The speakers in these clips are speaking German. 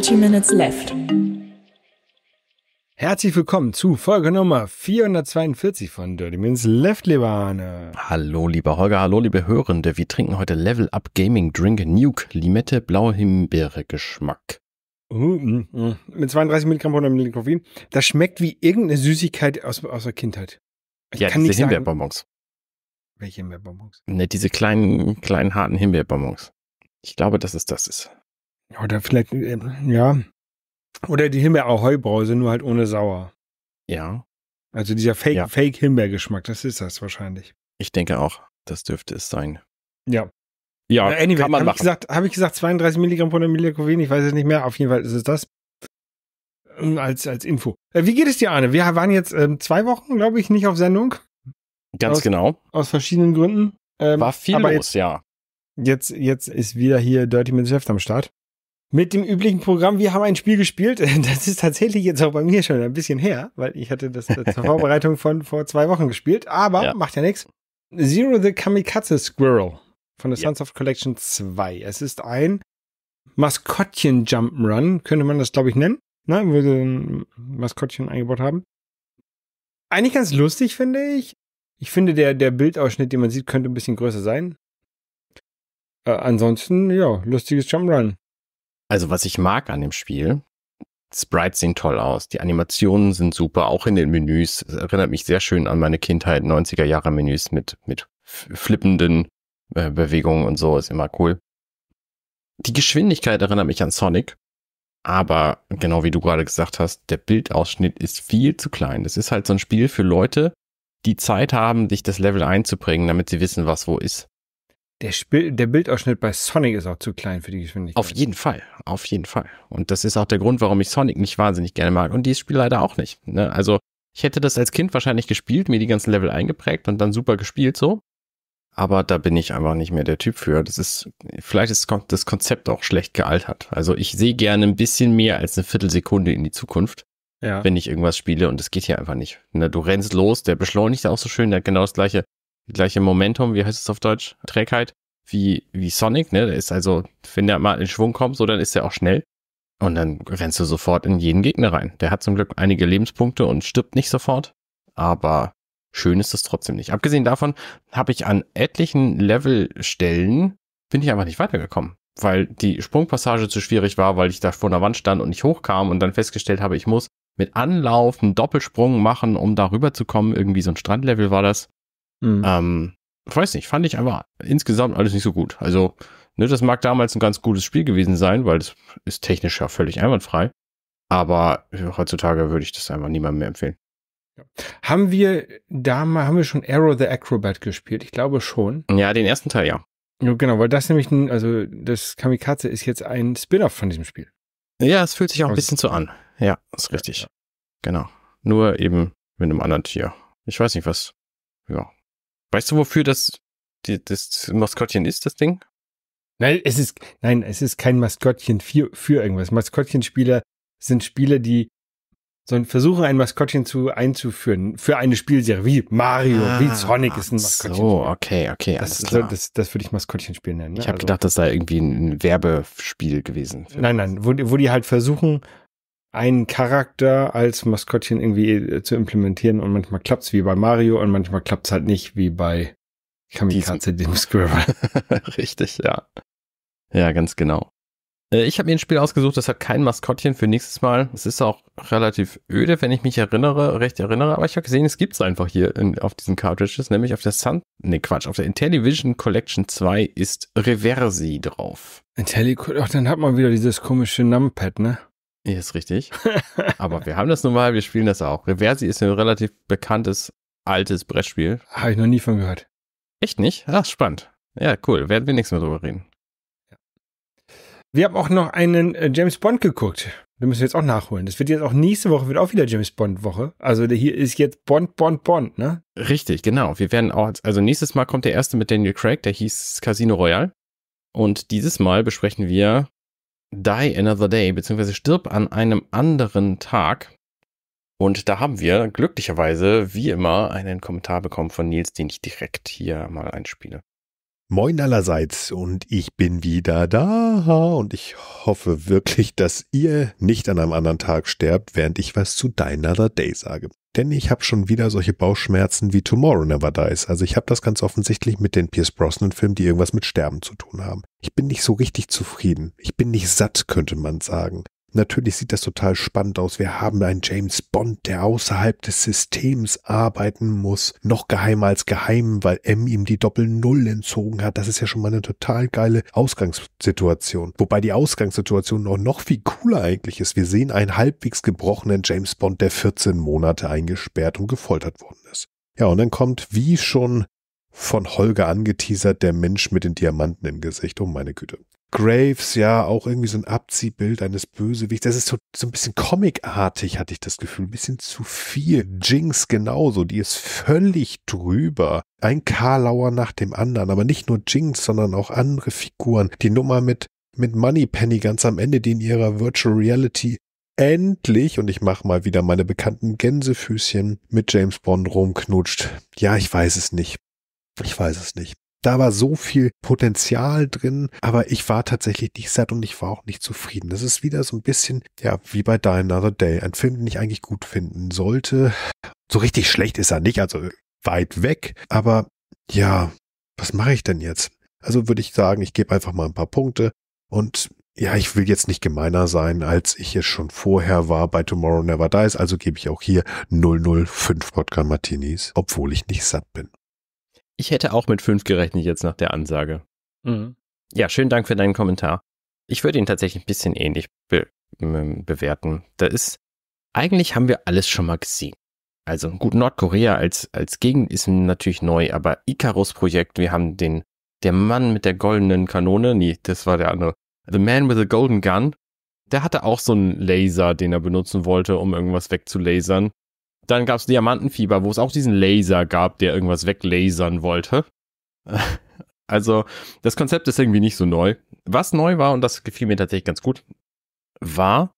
30 Minutes Left. Herzlich willkommen zu Folge Nummer 442 von Dirty Minutes Left, lieber Arne. Hallo, lieber Holger, hallo, liebe Hörende. Wir trinken heute Level Up Gaming Drink Nuke Limette Blaue Himbeere Geschmack. Uh, uh, uh. Mit 32 Milligramm pro Milligramm Koffein. Das schmeckt wie irgendeine Süßigkeit aus, aus der Kindheit. Ich ja, kann diese Himbeerbonbons. Welche Himbeerbonbons? Ne, diese kleinen, kleinen, harten Himbeerbonbons. Ich glaube, dass es das ist. Oder vielleicht, äh, ja. Oder die Himbeer-Ahoi-Brause, nur halt ohne sauer. Ja. Also dieser Fake, ja. Fake Himbeergeschmack, das ist das wahrscheinlich. Ich denke auch, das dürfte es sein. Ja. Ja, anyway, kann man hab machen. habe ich gesagt 32 Milligramm pro Milliliter Koffein? Ich weiß es nicht mehr. Auf jeden Fall ist es das. Ähm, als, als Info. Äh, wie geht es dir, Arne? Wir waren jetzt ähm, zwei Wochen, glaube ich, nicht auf Sendung. Ganz aus, genau. Aus verschiedenen Gründen. Ähm, War viel los, jetzt, ja. Jetzt, jetzt ist wieder hier Dirty mit Chef am Start mit dem üblichen Programm, wir haben ein Spiel gespielt. Das ist tatsächlich jetzt auch bei mir schon ein bisschen her, weil ich hatte das zur Vorbereitung von vor zwei Wochen gespielt, aber ja. macht ja nichts. Zero the Kamikaze Squirrel von der ja. of Collection 2. Es ist ein Maskottchen Jump'n'Run, könnte man das glaube ich nennen. Na, ne? würde ein Maskottchen eingebaut haben. Eigentlich ganz lustig, finde ich. Ich finde, der, der Bildausschnitt, den man sieht, könnte ein bisschen größer sein. Äh, ansonsten, ja, lustiges Jump'n'Run. Also was ich mag an dem Spiel, Sprites sehen toll aus, die Animationen sind super, auch in den Menüs. Es erinnert mich sehr schön an meine Kindheit, 90er Jahre Menüs mit, mit flippenden äh, Bewegungen und so, ist immer cool. Die Geschwindigkeit erinnert mich an Sonic, aber genau wie du gerade gesagt hast, der Bildausschnitt ist viel zu klein. Das ist halt so ein Spiel für Leute, die Zeit haben, sich das Level einzubringen, damit sie wissen, was wo ist. Der, Spiel, der Bildausschnitt bei Sonic ist auch zu klein für die Geschwindigkeit. Auf jeden Fall, auf jeden Fall. Und das ist auch der Grund, warum ich Sonic nicht wahnsinnig gerne mag. Und dieses Spiel leider auch nicht. Ne? Also ich hätte das als Kind wahrscheinlich gespielt, mir die ganzen Level eingeprägt und dann super gespielt so. Aber da bin ich einfach nicht mehr der Typ für. Das ist, vielleicht ist das Konzept auch schlecht gealtert. Also ich sehe gerne ein bisschen mehr als eine Viertelsekunde in die Zukunft, ja. wenn ich irgendwas spiele und das geht hier einfach nicht. Ne, du rennst los, der beschleunigt auch so schön, der hat genau das gleiche die gleiche Momentum, wie heißt es auf Deutsch, Trägheit, wie, wie Sonic, ne? Der ist also, wenn der mal in Schwung kommt, so dann ist er auch schnell. Und dann rennst du sofort in jeden Gegner rein. Der hat zum Glück einige Lebenspunkte und stirbt nicht sofort. Aber schön ist es trotzdem nicht. Abgesehen davon habe ich an etlichen Levelstellen bin ich einfach nicht weitergekommen, weil die Sprungpassage zu schwierig war, weil ich da vor einer Wand stand und nicht hochkam und dann festgestellt habe, ich muss mit Anlauf einen Doppelsprung machen, um da rüber zu kommen. Irgendwie so ein Strandlevel war das. Mhm. Ähm, weiß nicht, fand ich einfach insgesamt alles nicht so gut. Also, ne, das mag damals ein ganz gutes Spiel gewesen sein, weil es ist technisch ja völlig einwandfrei. Aber heutzutage würde ich das einfach niemandem mehr empfehlen. Haben wir damals, haben wir schon Arrow the Acrobat gespielt? Ich glaube schon. Ja, den ersten Teil, ja. ja genau, weil das nämlich, ein, also das Kamikaze ist jetzt ein Spin-off von diesem Spiel. Ja, es fühlt sich auch ein also bisschen so an. Ja, ist richtig. Ja, ja. Genau. Nur eben mit einem anderen Tier. Ich weiß nicht, was. Ja, Weißt du, wofür das, die, das Maskottchen ist, das Ding? Nein, es ist, nein, es ist kein Maskottchen für, für irgendwas. Maskottchenspieler sind Spiele, die versuchen, ein Maskottchen zu, einzuführen für eine Spielserie, wie Mario, ah, wie Sonic ist ein Maskottchen. So, okay, okay, alles das, klar. das, das würde ich Maskottchenspiel nennen. Ne? Ich habe also, gedacht, das sei irgendwie ein Werbespiel gewesen. Nein, nein, wo, wo die halt versuchen, einen Charakter als Maskottchen irgendwie äh, zu implementieren und manchmal klappt es wie bei Mario und manchmal klappt es halt nicht wie bei Kamikaze Dem Scribble. Richtig, ja. Ja, ganz genau. Äh, ich habe mir ein Spiel ausgesucht, das hat kein Maskottchen für nächstes Mal. Es ist auch relativ öde, wenn ich mich erinnere, recht erinnere, aber ich habe gesehen, es gibt es einfach hier in, auf diesen Cartridges, nämlich auf der Sun, ne Quatsch, auf der Intellivision Collection 2 ist Reversi drauf. Intelli, ach, dann hat man wieder dieses komische Numpad, ne? ist richtig. Aber wir haben das nun mal, wir spielen das auch. Reversi ist ein relativ bekanntes, altes Brettspiel. Habe ich noch nie von gehört. Echt nicht? Ach, spannend. Ja, cool. Werden wir nichts mehr drüber reden. Wir haben auch noch einen äh, James Bond geguckt. Den müssen wir jetzt auch nachholen. Das wird jetzt auch nächste Woche, wird auch wieder James Bond-Woche. Also hier ist jetzt Bond, Bond, Bond, ne? Richtig, genau. Wir werden auch, also nächstes Mal kommt der erste mit Daniel Craig, der hieß Casino Royale. Und dieses Mal besprechen wir die Another Day, beziehungsweise Stirb an einem anderen Tag. Und da haben wir glücklicherweise, wie immer, einen Kommentar bekommen von Nils, den ich direkt hier mal einspiele. Moin allerseits und ich bin wieder da und ich hoffe wirklich, dass ihr nicht an einem anderen Tag sterbt, während ich was zu Die Another Day sage. Denn ich habe schon wieder solche Bauchschmerzen wie Tomorrow Never Dies. Also ich habe das ganz offensichtlich mit den Pierce Brosnan-Filmen, die irgendwas mit Sterben zu tun haben. Ich bin nicht so richtig zufrieden. Ich bin nicht satt, könnte man sagen. Natürlich sieht das total spannend aus. Wir haben einen James Bond, der außerhalb des Systems arbeiten muss. Noch geheimer als geheim, weil M ihm die Doppel-Null entzogen hat. Das ist ja schon mal eine total geile Ausgangssituation. Wobei die Ausgangssituation noch, noch viel cooler eigentlich ist. Wir sehen einen halbwegs gebrochenen James Bond, der 14 Monate eingesperrt und gefoltert worden ist. Ja, und dann kommt, wie schon von Holger angeteasert, der Mensch mit den Diamanten im Gesicht. Oh meine Güte. Graves ja auch irgendwie so ein Abziehbild eines Bösewichts. Das ist so, so ein bisschen comicartig, hatte ich das Gefühl. Ein bisschen zu viel. Jinx genauso, die ist völlig drüber. Ein Karlauer nach dem anderen, aber nicht nur Jinx, sondern auch andere Figuren. Die Nummer mit, mit Moneypenny ganz am Ende, die in ihrer Virtual Reality endlich, und ich mache mal wieder meine bekannten Gänsefüßchen, mit James Bond rumknutscht. Ja, ich weiß es nicht. Ich weiß es nicht. Da war so viel Potenzial drin, aber ich war tatsächlich nicht satt und ich war auch nicht zufrieden. Das ist wieder so ein bisschen, ja, wie bei Die Another Day. Ein Film, den ich eigentlich gut finden sollte. So richtig schlecht ist er nicht, also weit weg. Aber ja, was mache ich denn jetzt? Also würde ich sagen, ich gebe einfach mal ein paar Punkte und ja, ich will jetzt nicht gemeiner sein, als ich es schon vorher war bei Tomorrow Never Dies, also gebe ich auch hier 005 Vodka Martinis, obwohl ich nicht satt bin. Ich hätte auch mit fünf gerechnet jetzt nach der Ansage. Mhm. Ja, schönen Dank für deinen Kommentar. Ich würde ihn tatsächlich ein bisschen ähnlich be ähm, bewerten. Da ist, eigentlich haben wir alles schon mal gesehen. Also gut, Nordkorea als, als Gegend ist natürlich neu, aber Icarus-Projekt, wir haben den, der Mann mit der goldenen Kanone, nee, das war der andere. The Man with the Golden Gun, der hatte auch so einen Laser, den er benutzen wollte, um irgendwas wegzulasern. Dann gab es Diamantenfieber, wo es auch diesen Laser gab, der irgendwas weglasern wollte. Also das Konzept ist irgendwie nicht so neu. Was neu war, und das gefiel mir tatsächlich ganz gut, war,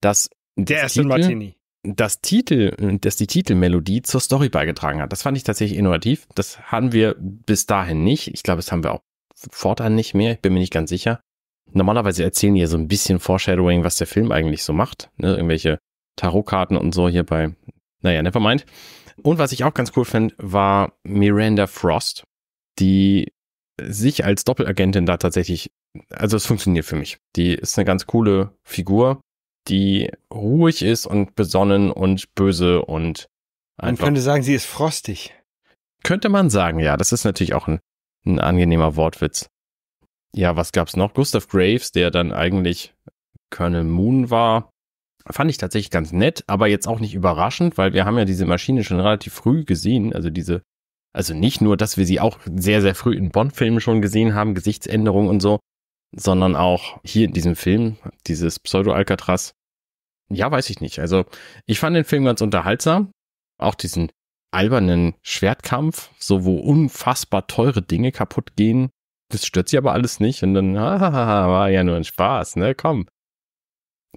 dass der erste Titel, Martini. Das Titel, dass die Titelmelodie zur Story beigetragen hat. Das fand ich tatsächlich innovativ. Das hatten wir bis dahin nicht. Ich glaube, das haben wir auch fortan nicht mehr. Ich bin mir nicht ganz sicher. Normalerweise erzählen die ja so ein bisschen Foreshadowing, was der Film eigentlich so macht. Ne? Irgendwelche Tarotkarten und so hier bei naja, never mind. Und was ich auch ganz cool fand, war Miranda Frost, die sich als Doppelagentin da tatsächlich, also es funktioniert für mich. Die ist eine ganz coole Figur, die ruhig ist und besonnen und böse und einfach. Man könnte sagen, sie ist frostig. Könnte man sagen, ja. Das ist natürlich auch ein, ein angenehmer Wortwitz. Ja, was gab's noch? Gustav Graves, der dann eigentlich Colonel Moon war, Fand ich tatsächlich ganz nett, aber jetzt auch nicht überraschend, weil wir haben ja diese Maschine schon relativ früh gesehen. Also diese, also nicht nur, dass wir sie auch sehr, sehr früh in Bond-Filmen schon gesehen haben, Gesichtsänderungen und so, sondern auch hier in diesem Film, dieses Pseudo-Alcatraz. Ja, weiß ich nicht. Also ich fand den Film ganz unterhaltsam. Auch diesen albernen Schwertkampf, so wo unfassbar teure Dinge kaputt gehen. Das stört sie aber alles nicht und dann, hahaha, war ja nur ein Spaß, ne? Komm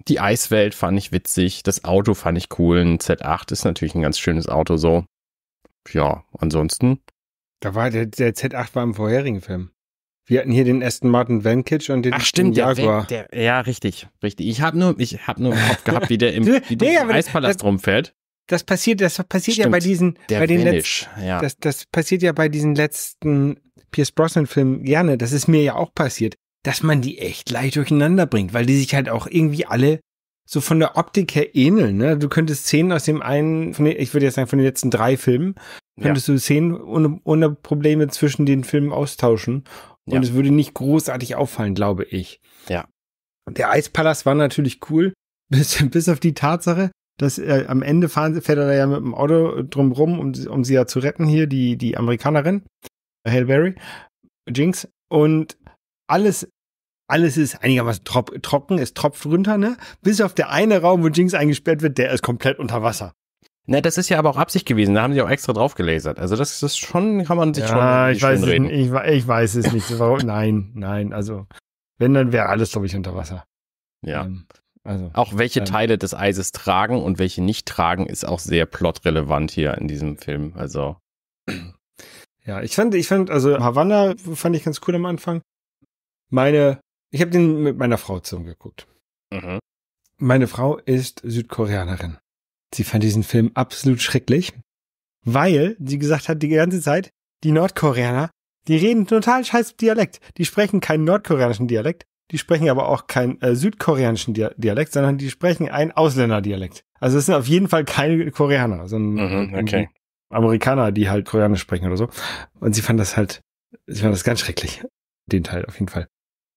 die Eiswelt fand ich witzig, das Auto fand ich cool, ein Z8 ist natürlich ein ganz schönes Auto so. Ja, ansonsten. Da war der, der Z8 war im vorherigen Film. Wir hatten hier den Aston Martin Vanquish und den Ach stimmt, den Jaguar. Der, der, ja, richtig, richtig. Ich habe nur, ich hab nur im Kopf gehabt, wie der im, wie der nee, Eispalast das, rumfährt. Das passiert, das passiert stimmt, ja bei diesen, bei den letzten, ja. das, das passiert ja bei diesen letzten Pierce Brosnan Filmen gerne. Das ist mir ja auch passiert dass man die echt leicht durcheinander bringt, weil die sich halt auch irgendwie alle so von der Optik her ähneln. Ne? Du könntest Szenen aus dem einen, den, ich würde jetzt sagen, von den letzten drei Filmen, könntest ja. du Szenen ohne, ohne, Probleme zwischen den Filmen austauschen. Und ja. es würde nicht großartig auffallen, glaube ich. Ja. Der Eispalast war natürlich cool, bis, bis auf die Tatsache, dass äh, am Ende fahren, fährt er da ja mit dem Auto drumrum, um, um sie ja zu retten hier, die, die Amerikanerin, Hailberry, Jinx. Und alles alles ist einigermaßen trocken, es tropft runter, ne? Bis auf der eine Raum, wo Jinx eingesperrt wird, der ist komplett unter Wasser. Na, das ist ja aber auch Absicht gewesen, da haben sie auch extra drauf gelasert. Also das ist schon, kann man sich ja, schon ich weiß reden. Es, ich, ich, weiß es nicht. Warum? nein, nein, also wenn, dann wäre alles, glaube ich, unter Wasser. Ja. Ähm, also, auch welche ähm, Teile des Eises tragen und welche nicht tragen, ist auch sehr plotrelevant hier in diesem Film. Also. Ja, ich fand, ich fand, also Havanna fand ich ganz cool am Anfang. Meine, ich habe den mit meiner Frau zusammengeguckt. Mhm. Meine Frau ist Südkoreanerin. Sie fand diesen Film absolut schrecklich, weil sie gesagt hat die ganze Zeit, die Nordkoreaner, die reden total scheiß Dialekt. Die sprechen keinen nordkoreanischen Dialekt, die sprechen aber auch keinen äh, südkoreanischen Dialekt, sondern die sprechen einen Ausländerdialekt. Also es sind auf jeden Fall keine Koreaner, sondern mhm, okay. Amerikaner, die halt Koreanisch sprechen oder so. Und sie fand das halt, sie fand das ganz schrecklich, den Teil auf jeden Fall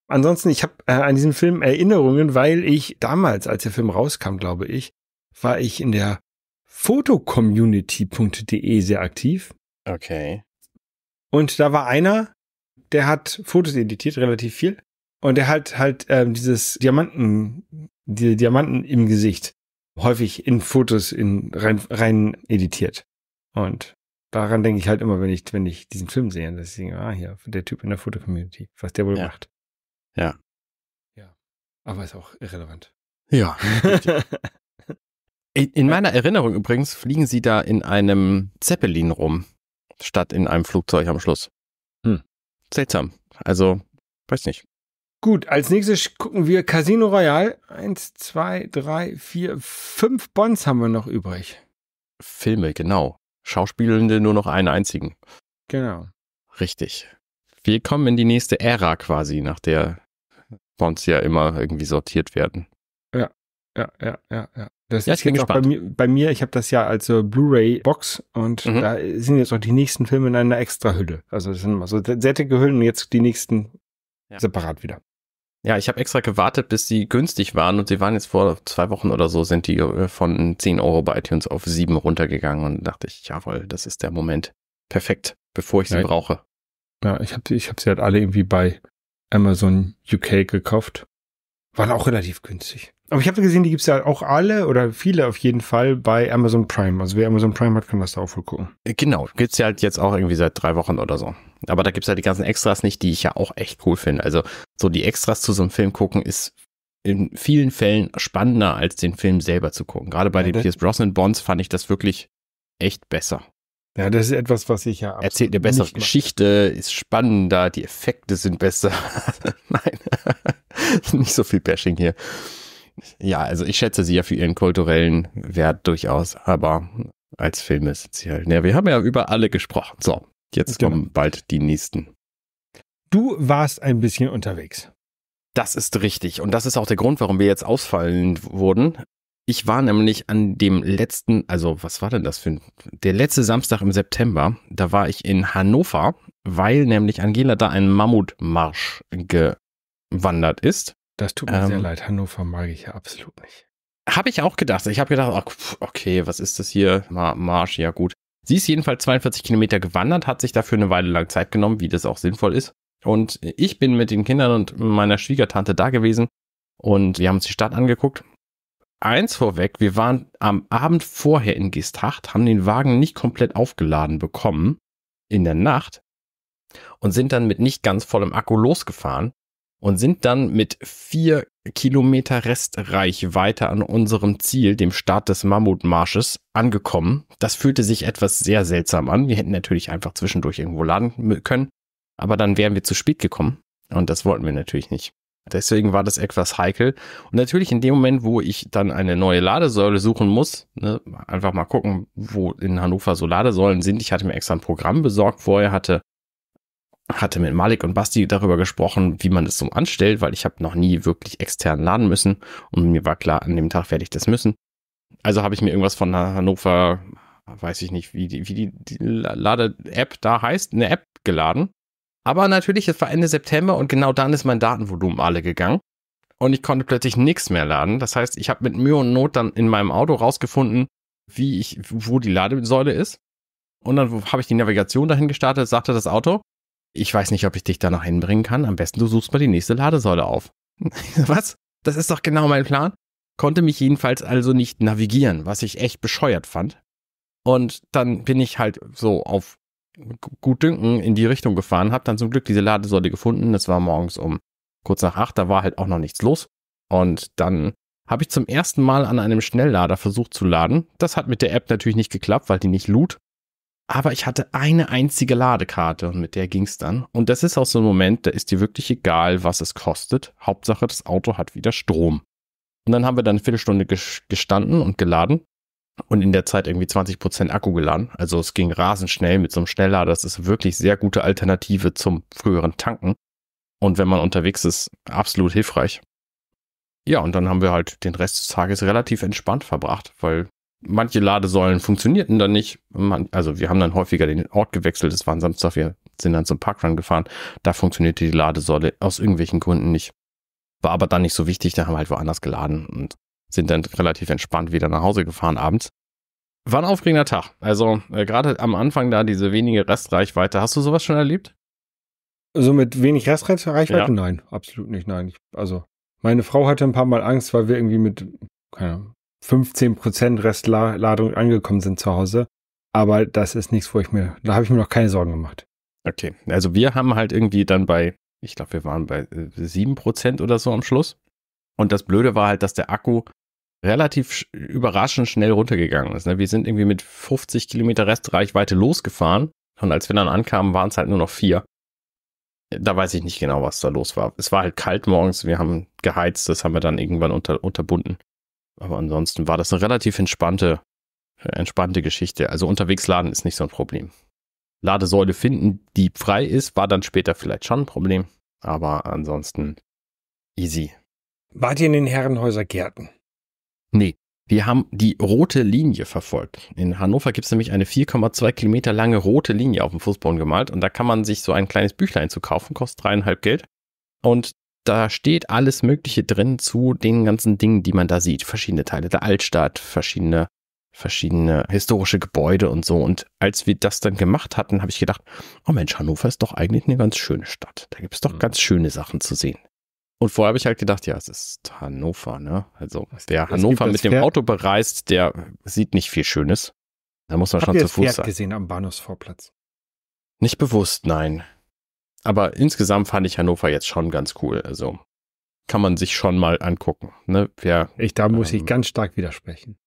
ansonsten, ich habe äh, an diesen Film Erinnerungen, weil ich damals, als der Film rauskam, glaube ich, war ich in der fotocommunity.de sehr aktiv. Okay. Und da war einer, der hat Fotos editiert, relativ viel. Und der hat halt ähm, dieses Diamanten, die Diamanten im Gesicht häufig in Fotos in, rein, rein editiert. Und daran denke ich halt immer, wenn ich, wenn ich diesen Film sehe. dass ich denke, ah, hier, der Typ in der Fotocommunity, was der wohl ja. macht. Ja. Ja. Aber ist auch irrelevant. Ja. in, in meiner Erinnerung übrigens fliegen sie da in einem Zeppelin rum, statt in einem Flugzeug am Schluss. Hm. Seltsam. Also, weiß nicht. Gut, als nächstes gucken wir Casino Royale. Eins, zwei, drei, vier, fünf Bonds haben wir noch übrig. Filme, genau. Schauspielende nur noch einen einzigen. Genau. Richtig. Wir kommen in die nächste Ära quasi, nach der Accounts ja immer irgendwie sortiert werden. Ja, ja, ja, ja, ja. Das ja, ist jetzt auch bei mir, bei mir, ich habe das ja als äh, Blu-ray-Box und mhm. da sind jetzt auch die nächsten Filme in einer Extra-Hülle. Also das sind immer so sättige Hüllen und jetzt die nächsten ja. separat wieder. Ja, ich habe extra gewartet, bis sie günstig waren und sie waren jetzt vor zwei Wochen oder so, sind die äh, von 10 Euro bei iTunes auf 7 runtergegangen und dachte ich, jawohl, das ist der Moment. Perfekt, bevor ich sie ja, brauche. Ja, ich habe ich hab sie halt alle irgendwie bei Amazon UK gekauft. Waren auch relativ günstig. Aber ich habe gesehen, die gibt es ja auch alle oder viele auf jeden Fall bei Amazon Prime. Also wer Amazon Prime hat, kann das da auch wohl gucken. Äh, genau, gibt es ja halt jetzt auch irgendwie seit drei Wochen oder so. Aber da gibt's ja halt die ganzen Extras nicht, die ich ja auch echt cool finde. Also so die Extras zu so einem Film gucken ist in vielen Fällen spannender als den Film selber zu gucken. Gerade bei ja, den Pierce Brosnan Bonds fand ich das wirklich echt besser. Ja, das ist etwas, was ich ja erzählt eine bessere Geschichte, mache. ist spannender, die Effekte sind besser. Nein, nicht so viel Bashing hier. Ja, also ich schätze sie ja für ihren kulturellen Wert durchaus, aber als Film ist sie halt. Ja, ne, wir haben ja über alle gesprochen. So, jetzt genau. kommen bald die nächsten. Du warst ein bisschen unterwegs. Das ist richtig. Und das ist auch der Grund, warum wir jetzt ausfallen wurden. Ich war nämlich an dem letzten, also was war denn das für ein, der letzte Samstag im September, da war ich in Hannover, weil nämlich Angela da einen Mammutmarsch gewandert ist. Das tut mir ähm, sehr leid, Hannover mag ich ja absolut nicht. Habe ich auch gedacht. Ich habe gedacht, ach, okay, was ist das hier? Marsch, ja gut. Sie ist jedenfalls 42 Kilometer gewandert, hat sich dafür eine Weile lang Zeit genommen, wie das auch sinnvoll ist. Und ich bin mit den Kindern und meiner Schwiegertante da gewesen und wir haben uns die Stadt angeguckt eins vorweg, wir waren am Abend vorher in Gestacht, haben den Wagen nicht komplett aufgeladen bekommen in der Nacht und sind dann mit nicht ganz vollem Akku losgefahren und sind dann mit vier Kilometer Restreichweite an unserem Ziel, dem Start des Mammutmarsches, angekommen. Das fühlte sich etwas sehr seltsam an. Wir hätten natürlich einfach zwischendurch irgendwo laden können, aber dann wären wir zu spät gekommen und das wollten wir natürlich nicht. Deswegen war das etwas heikel. Und natürlich in dem Moment, wo ich dann eine neue Ladesäule suchen muss, ne, einfach mal gucken, wo in Hannover so Ladesäulen sind. Ich hatte mir extra ein Programm besorgt vorher, hatte, hatte mit Malik und Basti darüber gesprochen, wie man das so anstellt, weil ich habe noch nie wirklich extern laden müssen. Und mir war klar, an dem Tag werde ich das müssen. Also habe ich mir irgendwas von Hannover, weiß ich nicht, wie die, wie die, die Lade-App da heißt, eine App geladen aber natürlich, es war Ende September und genau dann ist mein Datenvolumen alle gegangen und ich konnte plötzlich nichts mehr laden. Das heißt, ich habe mit Mühe und Not dann in meinem Auto rausgefunden, wie ich, wo die Ladesäule ist. Und dann habe ich die Navigation dahin gestartet, sagte das Auto, ich weiß nicht, ob ich dich da noch hinbringen kann. Am besten du suchst mal die nächste Ladesäule auf. was? Das ist doch genau mein Plan. Konnte mich jedenfalls also nicht navigieren, was ich echt bescheuert fand. Und dann bin ich halt so auf gut dünken in die Richtung gefahren, habe dann zum Glück diese Ladesäule gefunden. Das war morgens um kurz nach acht, da war halt auch noch nichts los. Und dann habe ich zum ersten Mal an einem Schnelllader versucht zu laden. Das hat mit der App natürlich nicht geklappt, weil die nicht lud. Aber ich hatte eine einzige Ladekarte und mit der ging es dann. Und das ist auch so ein Moment, da ist dir wirklich egal, was es kostet. Hauptsache, das Auto hat wieder Strom. Und dann haben wir dann eine Viertelstunde gestanden und geladen und in der Zeit irgendwie 20% Prozent Akku geladen. Also es ging rasend schnell mit so einem Schnelllader. Das ist wirklich sehr gute Alternative zum früheren Tanken. Und wenn man unterwegs ist, absolut hilfreich. Ja, und dann haben wir halt den Rest des Tages relativ entspannt verbracht, weil manche Ladesäulen funktionierten dann nicht. Man, also wir haben dann häufiger den Ort gewechselt. Es war ein Samstag, wir sind dann zum Parkrun gefahren. Da funktionierte die Ladesäule aus irgendwelchen Gründen nicht. War aber dann nicht so wichtig, da haben wir halt woanders geladen. Und sind dann relativ entspannt wieder nach Hause gefahren abends. War ein aufregender Tag. Also äh, gerade am Anfang da diese wenige Restreichweite. Hast du sowas schon erlebt? So also mit wenig Restreichweite? Ja. Nein, absolut nicht. Nein. Ich, also meine Frau hatte ein paar Mal Angst, weil wir irgendwie mit keine Ahnung, 15% Restladung angekommen sind zu Hause. Aber das ist nichts, wo ich mir, da habe ich mir noch keine Sorgen gemacht. Okay, also wir haben halt irgendwie dann bei, ich glaube, wir waren bei 7% äh, oder so am Schluss. Und das Blöde war halt, dass der Akku relativ überraschend schnell runtergegangen ist. Ne? Wir sind irgendwie mit 50 Kilometer Restreichweite losgefahren und als wir dann ankamen, waren es halt nur noch vier. Da weiß ich nicht genau, was da los war. Es war halt kalt morgens, wir haben geheizt, das haben wir dann irgendwann unter, unterbunden. Aber ansonsten war das eine relativ entspannte, entspannte Geschichte. Also unterwegs laden ist nicht so ein Problem. Ladesäule finden, die frei ist, war dann später vielleicht schon ein Problem. Aber ansonsten easy. Wart ihr in den Herrenhäuser Gärten? Nee, wir haben die rote Linie verfolgt. In Hannover gibt es nämlich eine 4,2 Kilometer lange rote Linie auf dem Fußboden gemalt und da kann man sich so ein kleines Büchlein zu kaufen, kostet dreieinhalb Geld. Und da steht alles Mögliche drin zu den ganzen Dingen, die man da sieht. Verschiedene Teile der Altstadt, verschiedene, verschiedene historische Gebäude und so. Und als wir das dann gemacht hatten, habe ich gedacht, oh Mensch, Hannover ist doch eigentlich eine ganz schöne Stadt. Da gibt es doch mhm. ganz schöne Sachen zu sehen. Und vorher habe ich halt gedacht, ja, es ist Hannover, ne? Also wer Hannover mit dem Auto bereist, der sieht nicht viel Schönes. Da muss man Habt schon zu Fuß Pferd sein. gesehen am Bahnhofsvorplatz? Nicht bewusst, nein. Aber insgesamt fand ich Hannover jetzt schon ganz cool. Also kann man sich schon mal angucken. Ne? Wer, ich, da muss ähm, ich ganz stark widersprechen.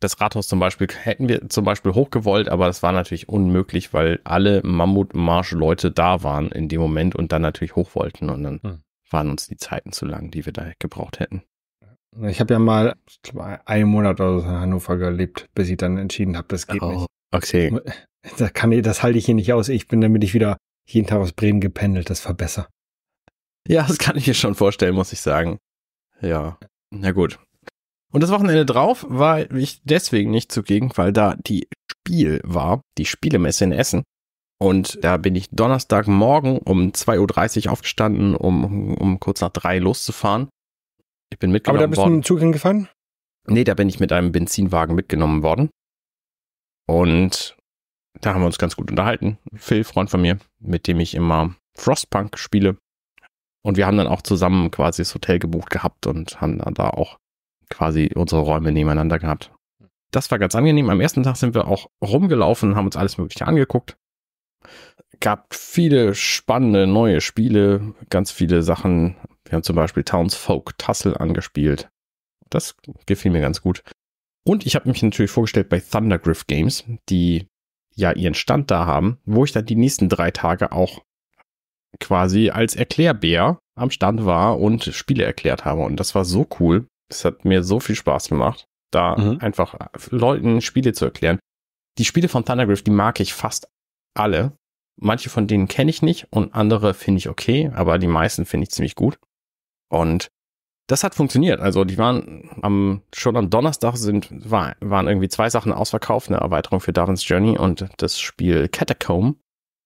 Das Rathaus zum Beispiel hätten wir zum Beispiel hochgewollt, aber das war natürlich unmöglich, weil alle Mammutmarsch-Leute da waren in dem Moment und dann natürlich hoch wollten und dann. Hm waren uns die Zeiten zu lang, die wir da gebraucht hätten. Ich habe ja mal, einen Monat oder so in Hannover gelebt, bis ich dann entschieden habe, das geht oh, nicht. Okay. Da kann ich, das halte ich hier nicht aus. Ich bin, damit ich wieder jeden Tag aus Bremen gependelt, das war besser. Ja, das kann ich mir schon vorstellen, muss ich sagen. Ja. Na gut. Und das Wochenende drauf war ich deswegen nicht zugegen, weil da die Spiel war, die Spielemesse in Essen. Und da bin ich Donnerstagmorgen um 2.30 Uhr aufgestanden, um, um kurz nach drei loszufahren. Ich bin mitgenommen worden. Aber da bist du mit dem Zug hingefahren? Nee, da bin ich mit einem Benzinwagen mitgenommen worden. Und da haben wir uns ganz gut unterhalten. Phil, Freund von mir, mit dem ich immer Frostpunk spiele. Und wir haben dann auch zusammen quasi das Hotel gebucht gehabt und haben dann da auch quasi unsere Räume nebeneinander gehabt. Das war ganz angenehm. Am ersten Tag sind wir auch rumgelaufen, haben uns alles Mögliche angeguckt gab viele spannende neue Spiele, ganz viele Sachen. Wir haben zum Beispiel Townsfolk Tussle angespielt. Das gefiel mir ganz gut. Und ich habe mich natürlich vorgestellt bei Thundergriff Games, die ja ihren Stand da haben, wo ich dann die nächsten drei Tage auch quasi als Erklärbär am Stand war und Spiele erklärt habe. Und das war so cool. Es hat mir so viel Spaß gemacht, da mhm. einfach Leuten Spiele zu erklären. Die Spiele von Thundergriff, die mag ich fast alle. Manche von denen kenne ich nicht und andere finde ich okay, aber die meisten finde ich ziemlich gut. Und das hat funktioniert. Also die waren am schon am Donnerstag sind war, waren irgendwie zwei Sachen ausverkauft, eine Erweiterung für Darwin's Journey und das Spiel Catacomb.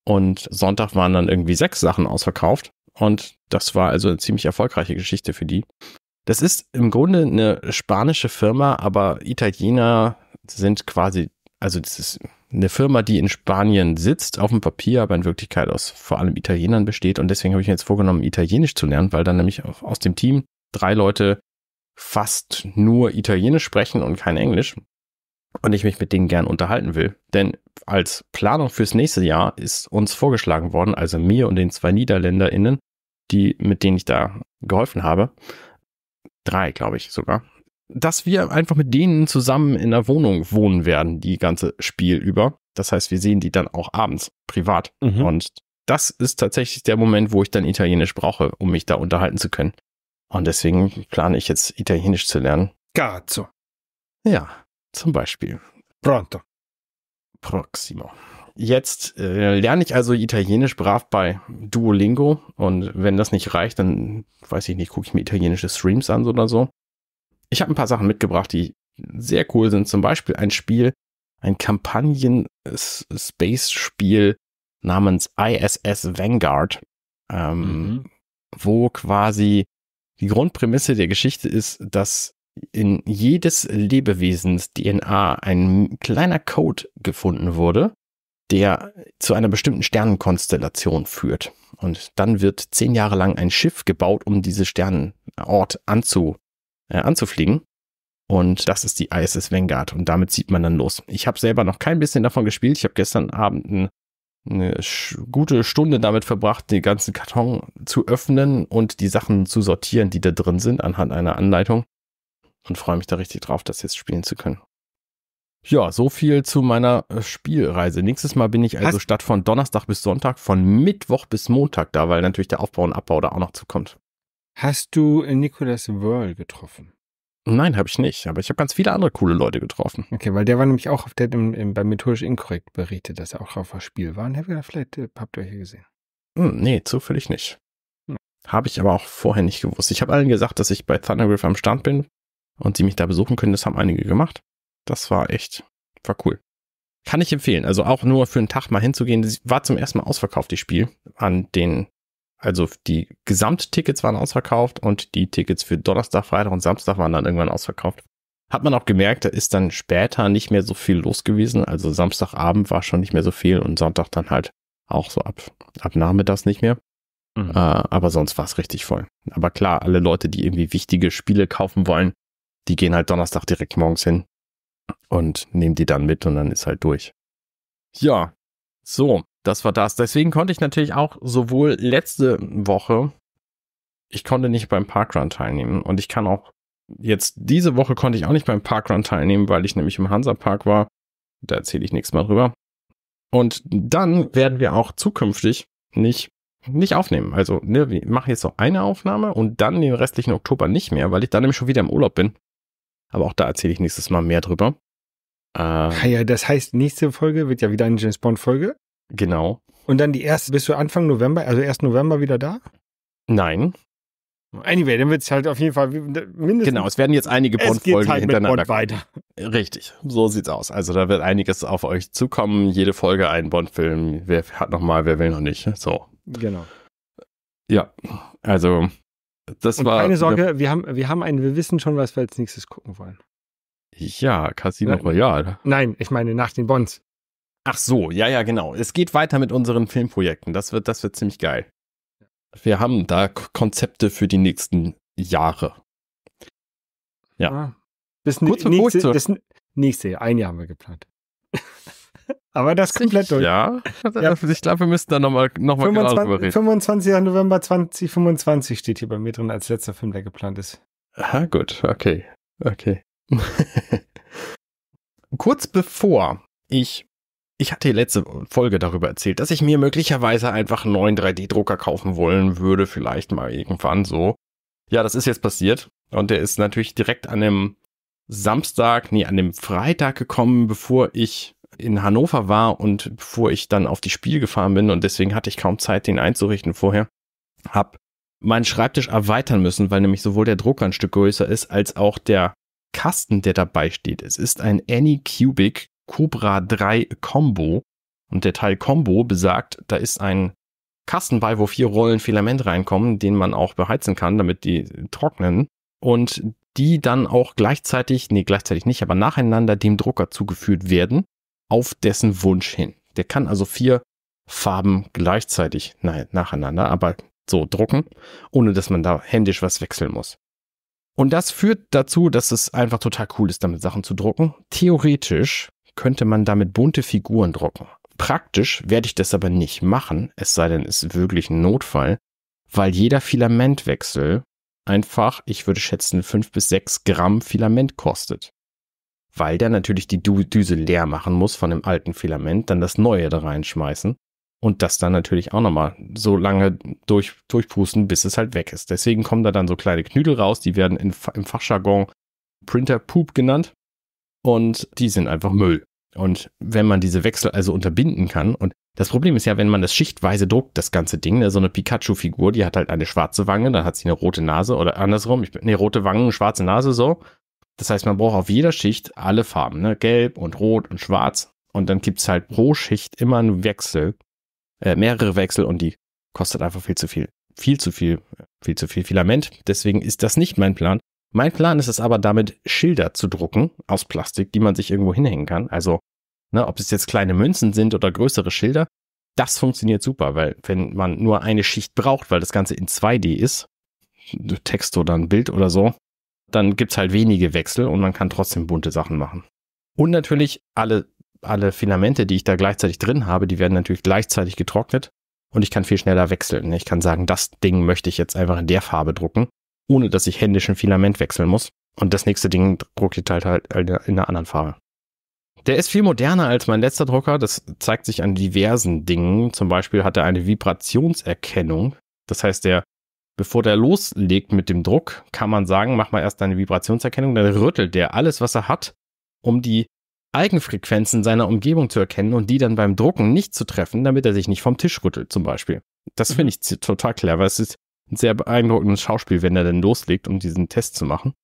Und Sonntag waren dann irgendwie sechs Sachen ausverkauft. Und das war also eine ziemlich erfolgreiche Geschichte für die. Das ist im Grunde eine spanische Firma, aber Italiener sind quasi also das ist eine Firma, die in Spanien sitzt, auf dem Papier, aber in Wirklichkeit aus vor allem Italienern besteht. Und deswegen habe ich mir jetzt vorgenommen, Italienisch zu lernen, weil dann nämlich auch aus dem Team drei Leute fast nur Italienisch sprechen und kein Englisch. Und ich mich mit denen gern unterhalten will. Denn als Planung fürs nächste Jahr ist uns vorgeschlagen worden, also mir und den zwei NiederländerInnen, die, mit denen ich da geholfen habe, drei, glaube ich sogar, dass wir einfach mit denen zusammen in der Wohnung wohnen werden, die ganze Spiel über. Das heißt, wir sehen die dann auch abends privat. Mhm. Und das ist tatsächlich der Moment, wo ich dann Italienisch brauche, um mich da unterhalten zu können. Und deswegen plane ich jetzt Italienisch zu lernen. Cazzo. Ja, zum Beispiel. Pronto. Proximo. Jetzt äh, lerne ich also Italienisch brav bei Duolingo und wenn das nicht reicht, dann weiß ich nicht, gucke ich mir italienische Streams an oder so. Ich habe ein paar Sachen mitgebracht, die sehr cool sind. Zum Beispiel ein Spiel, ein Kampagnen-Space-Spiel namens ISS Vanguard, ähm, mhm. wo quasi die Grundprämisse der Geschichte ist, dass in jedes Lebewesens DNA ein kleiner Code gefunden wurde, der zu einer bestimmten Sternenkonstellation führt. Und dann wird zehn Jahre lang ein Schiff gebaut, um diese Sternenort anzu, äh, anzufliegen. Und das ist die ISS Vanguard. Und damit zieht man dann los. Ich habe selber noch kein bisschen davon gespielt. Ich habe gestern Abend ein, eine gute Stunde damit verbracht, den ganzen Karton zu öffnen und die Sachen zu sortieren, die da drin sind, anhand einer Anleitung. Und freue mich da richtig drauf, das jetzt spielen zu können. Ja, so viel zu meiner äh, Spielreise. Nächstes Mal bin ich also Hast statt von Donnerstag bis Sonntag von Mittwoch bis Montag da, weil natürlich der Aufbau und Abbau da auch noch zukommt. Hast du Nicolas Wörl getroffen? Nein, habe ich nicht. Aber ich habe ganz viele andere coole Leute getroffen. Okay, weil der war nämlich auch, auf der im, im, beim Methodisch Inkorrekt berichtet, dass er auch auf das Spiel war. Und hab gedacht, vielleicht äh, habt ihr euch hier gesehen. Hm, nee, zufällig nicht. Hm. Habe ich aber auch vorher nicht gewusst. Ich habe allen gesagt, dass ich bei Thundergriff am Stand bin und sie mich da besuchen können. Das haben einige gemacht. Das war echt, war cool. Kann ich empfehlen. Also auch nur für einen Tag mal hinzugehen. Das war zum ersten Mal ausverkauft, das Spiel, an den also die Gesamttickets waren ausverkauft und die Tickets für Donnerstag, Freitag und Samstag waren dann irgendwann ausverkauft. Hat man auch gemerkt, da ist dann später nicht mehr so viel los gewesen. Also Samstagabend war schon nicht mehr so viel und Sonntag dann halt auch so ab, ab Nachmittags nicht mehr. Mhm. Äh, aber sonst war es richtig voll. Aber klar, alle Leute, die irgendwie wichtige Spiele kaufen wollen, die gehen halt Donnerstag direkt morgens hin und nehmen die dann mit und dann ist halt durch. Ja, so das war das. Deswegen konnte ich natürlich auch sowohl letzte Woche, ich konnte nicht beim Parkrun teilnehmen und ich kann auch jetzt diese Woche konnte ich auch nicht beim Parkrun teilnehmen, weil ich nämlich im Hansapark war. Da erzähle ich nichts mehr drüber. Und dann werden wir auch zukünftig nicht, nicht aufnehmen. Also, ne, wir machen jetzt noch eine Aufnahme und dann den restlichen Oktober nicht mehr, weil ich dann nämlich schon wieder im Urlaub bin. Aber auch da erzähle ich nächstes Mal mehr drüber. Äh, ah ja, das heißt, nächste Folge wird ja wieder eine James Bond-Folge. Genau. Und dann die erste, bist du Anfang November, also 1. November wieder da? Nein. Anyway, dann wird es halt auf jeden Fall mindestens. Genau, es werden jetzt einige Bond-Folgen halt hintereinander. Bond weiter. Richtig, so sieht's aus. Also da wird einiges auf euch zukommen. Jede Folge ein Bond-Film. Wer hat noch mal, wer will noch nicht? So. Genau. Ja, also das Und war. Keine Sorge, wir haben, wir haben einen, wir wissen schon, was wir als nächstes gucken wollen. Ja, Casino Royale. Nein, ich meine nach den Bonds. Ach so, ja, ja, genau. Es geht weiter mit unseren Filmprojekten. Das wird, das wird ziemlich geil. Wir haben da Konzepte für die nächsten Jahre. Ja. Ah, das, Kurz nächste, zu. das nächste ein Jahr haben wir geplant. Aber das komplett durch. Ja, ja. ich glaube, wir müssten da nochmal noch mal 25, genau reden. 25. November 2025 steht hier bei mir drin als letzter Film, der geplant ist. Ah, gut, okay. Okay. Kurz bevor ich ich hatte letzte Folge darüber erzählt, dass ich mir möglicherweise einfach einen neuen 3D-Drucker kaufen wollen würde, vielleicht mal irgendwann so. Ja, das ist jetzt passiert. Und der ist natürlich direkt an dem Samstag, nee, an dem Freitag gekommen, bevor ich in Hannover war und bevor ich dann auf die Spiel gefahren bin. Und deswegen hatte ich kaum Zeit, den einzurichten vorher. Hab meinen Schreibtisch erweitern müssen, weil nämlich sowohl der Drucker ein Stück größer ist, als auch der Kasten, der dabei steht. Es ist ein Anycubic Cobra 3 Combo. Und der Teil Combo besagt, da ist ein Kasten bei, wo vier Rollen Filament reinkommen, den man auch beheizen kann, damit die trocknen. Und die dann auch gleichzeitig, nee, gleichzeitig nicht, aber nacheinander dem Drucker zugeführt werden, auf dessen Wunsch hin. Der kann also vier Farben gleichzeitig, nein, nacheinander, aber so drucken, ohne dass man da händisch was wechseln muss. Und das führt dazu, dass es einfach total cool ist, damit Sachen zu drucken. Theoretisch könnte man damit bunte Figuren drucken. Praktisch werde ich das aber nicht machen, es sei denn, es ist wirklich ein Notfall, weil jeder Filamentwechsel einfach, ich würde schätzen, fünf bis sechs Gramm Filament kostet. Weil der natürlich die Düse leer machen muss von dem alten Filament, dann das neue da reinschmeißen und das dann natürlich auch nochmal so lange durch, durchpusten, bis es halt weg ist. Deswegen kommen da dann so kleine Knüdel raus, die werden in, im Fachjargon Printer Poop genannt und die sind einfach Müll. Und wenn man diese Wechsel also unterbinden kann, und das Problem ist ja, wenn man das schichtweise druckt, das ganze Ding, ne, so eine Pikachu-Figur, die hat halt eine schwarze Wange, dann hat sie eine rote Nase oder andersrum, ich, bin, nee, rote Wangen, schwarze Nase, so. Das heißt, man braucht auf jeder Schicht alle Farben, ne? Gelb und Rot und Schwarz. Und dann gibt es halt pro Schicht immer einen Wechsel, äh, mehrere Wechsel und die kostet einfach viel zu viel. Viel zu viel, viel zu viel Filament. Deswegen ist das nicht mein Plan. Mein Plan ist es aber damit, Schilder zu drucken aus Plastik, die man sich irgendwo hinhängen kann. Also, ne, ob es jetzt kleine Münzen sind oder größere Schilder, das funktioniert super, weil wenn man nur eine Schicht braucht, weil das Ganze in 2D ist, Text oder ein Bild oder so, dann gibt es halt wenige Wechsel und man kann trotzdem bunte Sachen machen. Und natürlich alle, alle Filamente, die ich da gleichzeitig drin habe, die werden natürlich gleichzeitig getrocknet und ich kann viel schneller wechseln. Ich kann sagen, das Ding möchte ich jetzt einfach in der Farbe drucken ohne dass ich händisch ein Filament wechseln muss. Und das nächste Ding druckt ihr halt halt in einer anderen Farbe. Der ist viel moderner als mein letzter Drucker. Das zeigt sich an diversen Dingen. Zum Beispiel hat er eine Vibrationserkennung. Das heißt, der, bevor der loslegt mit dem Druck, kann man sagen, mach mal erst eine Vibrationserkennung. Dann rüttelt der alles, was er hat, um die Eigenfrequenzen seiner Umgebung zu erkennen und die dann beim Drucken nicht zu treffen, damit er sich nicht vom Tisch rüttelt, zum Beispiel. Das mhm. finde ich total clever. Es ist ein sehr beeindruckendes Schauspiel, wenn er denn loslegt, um diesen Test zu machen.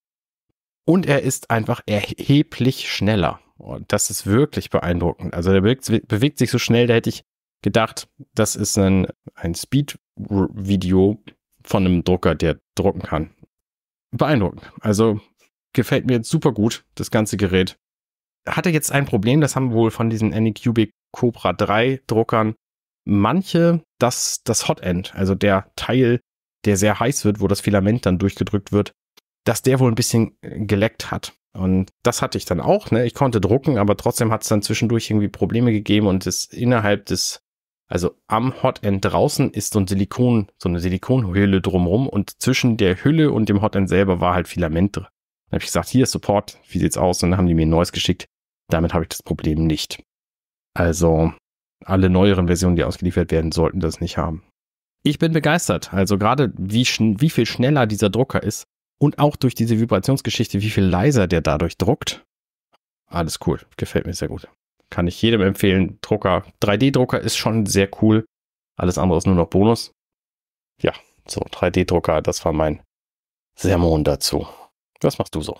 Und er ist einfach erheblich schneller. Und oh, das ist wirklich beeindruckend. Also der bewegt, bewegt sich so schnell, da hätte ich gedacht, das ist ein, ein Speed-Video von einem Drucker, der drucken kann. Beeindruckend. Also gefällt mir jetzt super gut, das ganze Gerät. Hatte jetzt ein Problem, das haben wohl von diesen Anycubic Cobra 3 Druckern manche, dass das Hotend, also der Teil, der sehr heiß wird, wo das Filament dann durchgedrückt wird, dass der wohl ein bisschen äh, geleckt hat. Und das hatte ich dann auch. Ne? Ich konnte drucken, aber trotzdem hat es dann zwischendurch irgendwie Probleme gegeben und es innerhalb des, also am Hotend draußen ist so ein Silikon, so eine Silikonhülle drumrum und zwischen der Hülle und dem Hotend selber war halt Filament drin. Dann habe ich gesagt, hier ist Support, wie sieht's aus? Und dann haben die mir ein neues geschickt. Damit habe ich das Problem nicht. Also alle neueren Versionen, die ausgeliefert werden, sollten das nicht haben ich bin begeistert. Also gerade wie, wie viel schneller dieser Drucker ist und auch durch diese Vibrationsgeschichte, wie viel leiser der dadurch druckt. Alles cool, gefällt mir sehr gut. Kann ich jedem empfehlen. Drucker, 3D-Drucker ist schon sehr cool. Alles andere ist nur noch Bonus. Ja, so 3D-Drucker, das war mein Sermon dazu. Was machst du so?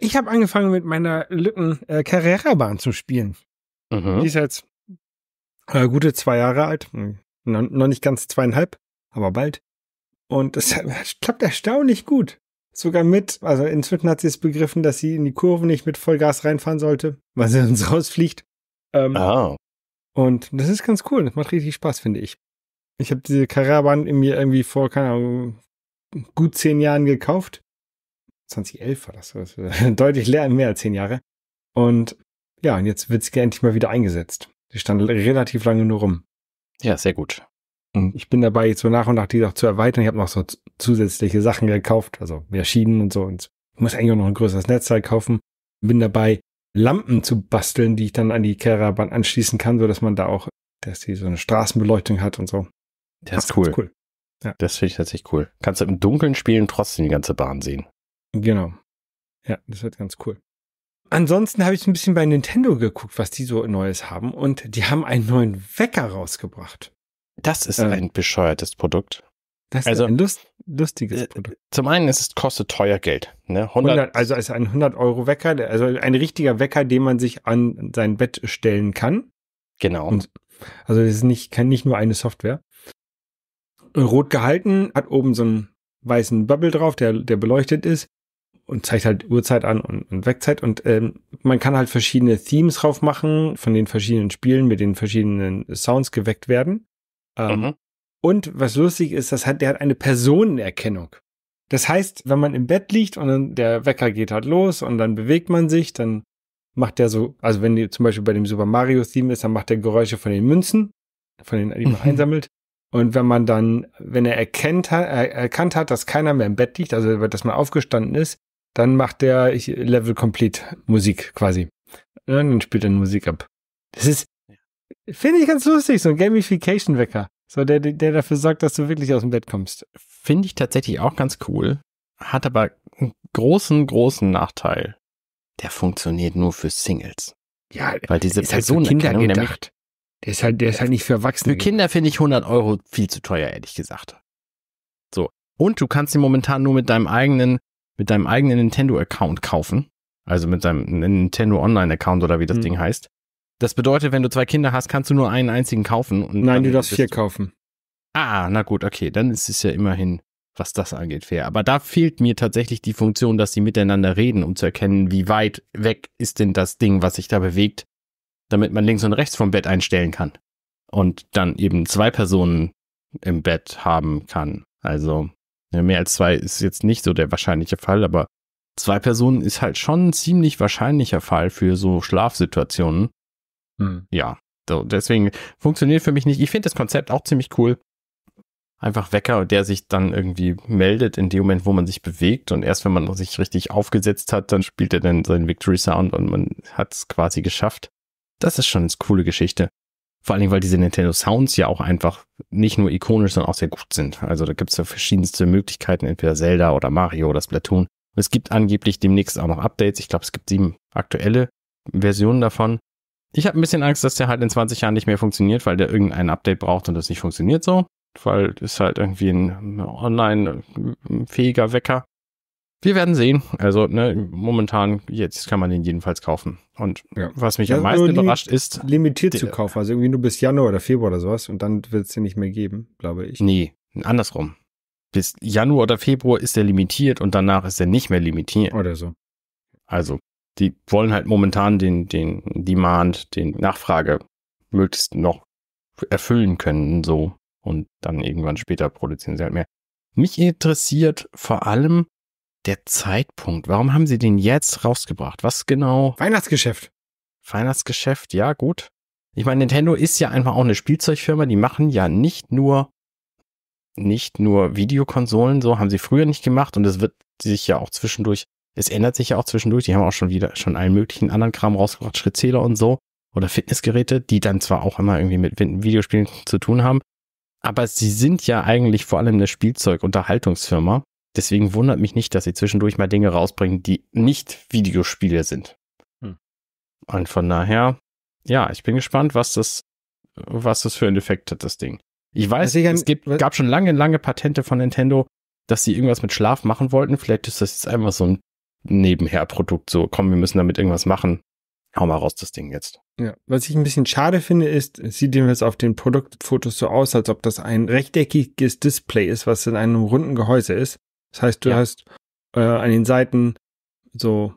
Ich habe angefangen mit meiner Lücken äh, Carrera-Bahn zu spielen. Mhm. Die ist jetzt äh, gute zwei Jahre alt. Hm. No, noch nicht ganz zweieinhalb, aber bald. Und es klappt erstaunlich gut. Sogar mit, also inzwischen hat sie es begriffen, dass sie in die Kurve nicht mit Vollgas reinfahren sollte, weil sie sonst rausfliegt. Ähm, oh. Und das ist ganz cool. Das macht richtig Spaß, finde ich. Ich habe diese Karawan in mir irgendwie vor, keine Ahnung, gut zehn Jahren gekauft. 2011 war das. das war deutlich mehr als zehn Jahre. Und ja, und jetzt wird es endlich mal wieder eingesetzt. Sie stand relativ lange nur rum. Ja, sehr gut. Und Ich bin dabei, jetzt so nach und nach die auch zu erweitern. Ich habe noch so zusätzliche Sachen gekauft, also mehr Schienen und so. Und ich muss eigentlich auch noch ein größeres Netzteil kaufen. Bin dabei, Lampen zu basteln, die ich dann an die Kerabahn anschließen kann, so dass man da auch, dass die so eine Straßenbeleuchtung hat und so. Das, ist cool. cool. Ja. Das finde ich tatsächlich cool. Kannst du im Dunkeln spielen trotzdem die ganze Bahn sehen. Genau. Ja, das wird ganz cool. Ansonsten habe ich ein bisschen bei Nintendo geguckt, was die so Neues haben. Und die haben einen neuen Wecker rausgebracht. Das ist ähm, ein bescheuertes Produkt. Das ist also, ein lust, lustiges äh, Produkt. Zum einen, es kostet teuer Geld. Ne? 100, 100 also ist ein 100-Euro-Wecker, also ein richtiger Wecker, den man sich an sein Bett stellen kann. Genau. Und, also es ist nicht, kann nicht nur eine Software. Rot gehalten, hat oben so einen weißen Bubble drauf, der, der beleuchtet ist und zeigt halt Uhrzeit an und, und Wegzeit. Und ähm, man kann halt verschiedene Themes drauf machen, von den verschiedenen Spielen mit den verschiedenen Sounds geweckt werden. Ähm, mhm. Und was lustig ist, das hat, der hat eine Personenerkennung. Das heißt, wenn man im Bett liegt und dann der Wecker geht halt los und dann bewegt man sich, dann macht der so, also wenn die zum Beispiel bei dem Super Mario Theme ist, dann macht der Geräusche von den Münzen, von denen die man mhm. einsammelt. Und wenn man dann, wenn er erkennt, er, erkannt hat, dass keiner mehr im Bett liegt, also dass man aufgestanden ist, dann macht der Level Complete Musik quasi. Und dann spielt er Musik ab. Das ist, finde ich ganz lustig, so ein Gamification-Wecker. So, der, der dafür sorgt, dass du wirklich aus dem Bett kommst. Finde ich tatsächlich auch ganz cool. Hat aber einen großen, großen Nachteil. Der funktioniert nur für Singles. Ja, weil diese ist Person halt für Kinder gedacht. der ist halt, der ist halt nicht für Erwachsene. Für Kinder finde ich 100 Euro viel zu teuer, ehrlich gesagt. So. Und du kannst ihn momentan nur mit deinem eigenen mit deinem eigenen Nintendo-Account kaufen. Also mit deinem Nintendo Online-Account oder wie das mhm. Ding heißt. Das bedeutet, wenn du zwei Kinder hast, kannst du nur einen einzigen kaufen. Nein, du darfst vier kaufen. Ah, na gut, okay. Dann ist es ja immerhin, was das angeht, fair. Aber da fehlt mir tatsächlich die Funktion, dass sie miteinander reden, um zu erkennen, wie weit weg ist denn das Ding, was sich da bewegt, damit man links und rechts vom Bett einstellen kann. Und dann eben zwei Personen im Bett haben kann. Also ja, mehr als zwei ist jetzt nicht so der wahrscheinliche Fall, aber zwei Personen ist halt schon ein ziemlich wahrscheinlicher Fall für so Schlafsituationen. Hm. Ja, so, deswegen funktioniert für mich nicht. Ich finde das Konzept auch ziemlich cool. Einfach Wecker, der sich dann irgendwie meldet in dem Moment, wo man sich bewegt. Und erst wenn man sich richtig aufgesetzt hat, dann spielt er dann seinen Victory Sound und man hat es quasi geschafft. Das ist schon eine coole Geschichte. Vor allen Dingen, weil diese Nintendo Sounds ja auch einfach nicht nur ikonisch, sondern auch sehr gut sind. Also da gibt es ja verschiedenste Möglichkeiten, entweder Zelda oder Mario oder Splatoon. es gibt angeblich demnächst auch noch Updates. Ich glaube, es gibt sieben aktuelle Versionen davon. Ich habe ein bisschen Angst, dass der halt in 20 Jahren nicht mehr funktioniert, weil der irgendein Update braucht und das nicht funktioniert so. Weil ist halt irgendwie ein online fähiger Wecker wir werden sehen. Also ne, momentan, jetzt kann man den jedenfalls kaufen. Und ja. was mich ja, am meisten überrascht ist. Limitiert zu kaufen, also irgendwie nur bis Januar oder Februar oder sowas und dann wird es den nicht mehr geben, glaube ich. Nee, andersrum. Bis Januar oder Februar ist er limitiert und danach ist er nicht mehr limitiert. Oder so. Also, die wollen halt momentan den, den Demand, den Nachfrage möglichst noch erfüllen können, so. Und dann irgendwann später produzieren sie halt mehr. Mich interessiert vor allem, der Zeitpunkt? Warum haben sie den jetzt rausgebracht? Was genau? Weihnachtsgeschäft. Weihnachtsgeschäft, ja, gut. Ich meine, Nintendo ist ja einfach auch eine Spielzeugfirma, die machen ja nicht nur nicht nur Videokonsolen, so haben sie früher nicht gemacht und es wird sich ja auch zwischendurch, es ändert sich ja auch zwischendurch, die haben auch schon wieder schon allen möglichen anderen Kram rausgebracht, Schrittzähler und so oder Fitnessgeräte, die dann zwar auch immer irgendwie mit Videospielen zu tun haben, aber sie sind ja eigentlich vor allem eine Spielzeug-Unterhaltungsfirma Deswegen wundert mich nicht, dass sie zwischendurch mal Dinge rausbringen, die nicht Videospiele sind. Hm. Und von daher, ja, ich bin gespannt, was das, was das für einen Effekt hat, das Ding. Ich weiß, also ich es gibt, gab schon lange, lange Patente von Nintendo, dass sie irgendwas mit Schlaf machen wollten. Vielleicht ist das jetzt einfach so ein Nebenherprodukt. So, komm, wir müssen damit irgendwas machen. Hau mal raus, das Ding jetzt. Ja, was ich ein bisschen schade finde, ist, es sieht jedenfalls auf den Produktfotos so aus, als ob das ein rechteckiges Display ist, was in einem runden Gehäuse ist. Das heißt, du ja. hast äh, an den Seiten so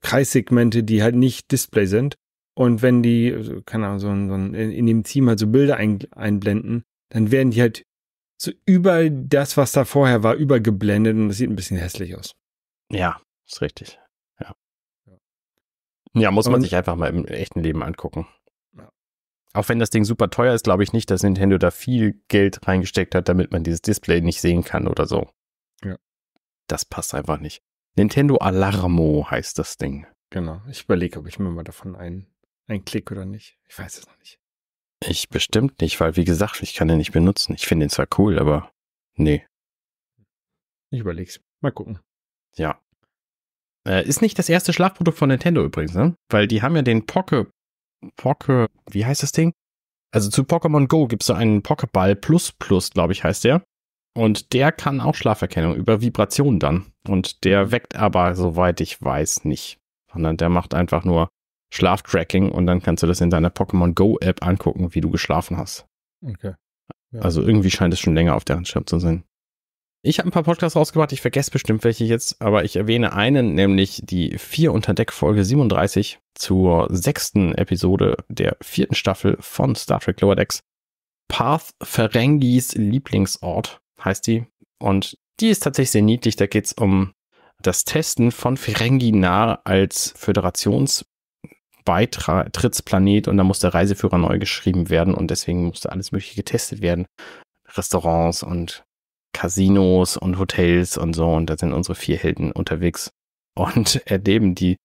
Kreissegmente, die halt nicht Display sind. Und wenn die, keine Ahnung, so, so in, in, dem Team halt so Bilder ein, einblenden, dann werden die halt so über das, was da vorher war, übergeblendet und das sieht ein bisschen hässlich aus. Ja, ist richtig. Ja, ja muss und, man sich einfach mal im echten Leben angucken. Ja. Auch wenn das Ding super teuer ist, glaube ich nicht, dass Nintendo da viel Geld reingesteckt hat, damit man dieses Display nicht sehen kann oder so das passt einfach nicht. Nintendo Alarmo heißt das Ding. Genau. Ich überlege, ob ich mir mal davon einen, einen klick oder nicht. Ich weiß es noch nicht. Ich bestimmt nicht, weil wie gesagt, ich kann den nicht benutzen. Ich finde den zwar cool, aber nee. Ich überleg's. Mal gucken. Ja. Äh, ist nicht das erste Schlafprodukt von Nintendo übrigens, ne? Weil die haben ja den Poke. Poke. Wie heißt das Ding? Also zu Pokémon Go gibt es so einen Pokéball Plus Plus, glaube ich, heißt der. Und der kann auch Schlaferkennung über Vibrationen dann. Und der mhm. weckt aber, soweit ich weiß, nicht. Sondern der macht einfach nur Schlaftracking und dann kannst du das in deiner Pokémon Go App angucken, wie du geschlafen hast. Okay. Ja. Also irgendwie scheint es schon länger auf deren Schirm zu sein. Ich habe ein paar Podcasts rausgebracht, ich vergesse bestimmt welche jetzt, aber ich erwähne einen, nämlich die 4 unter Deck Folge 37 zur sechsten Episode der vierten Staffel von Star Trek Lower Decks. Path Ferengis Lieblingsort heißt die. Und die ist tatsächlich sehr niedlich. Da geht es um das Testen von Ferenginar als Föderationsbeitrittsplanet. Und da muss der Reiseführer neu geschrieben werden. Und deswegen musste alles Mögliche getestet werden. Restaurants und Casinos und Hotels und so. Und da sind unsere vier Helden unterwegs und erleben die